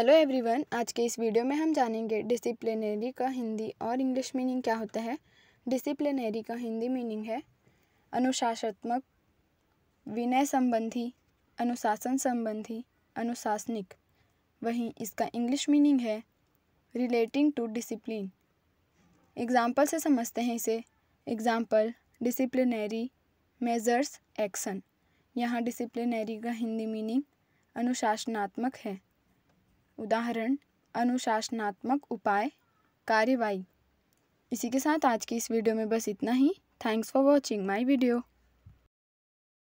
hello everyone आज के इस वीडियो में हम जानेंगे डिसिप्लिनरी का हिंदी और इंग्लिश मीनिंग क्या होता है डिसिप्लिनरी का हिंदी मीनिंग है अनुशासनात्मक विनय संबंधी अनुशासन संबंधी अनुशासनिक वहीं इसका इंग्लिश मीनिंग है रिलेटिंग टू डिसिप्लिन एग्ज़ाम्पल से समझते हैं इसे एग्ज़ाम्पल डिसिप्लिनरी मेजर्स एक्शन यहाँ डिसिप्लिनरी का हिंदी मीनिंग अनुशासनात्मक है उदाहरण अनुशासनात्मक उपाय कार्यवाही इसी के साथ आज की इस वीडियो में बस इतना ही thanks for watching my video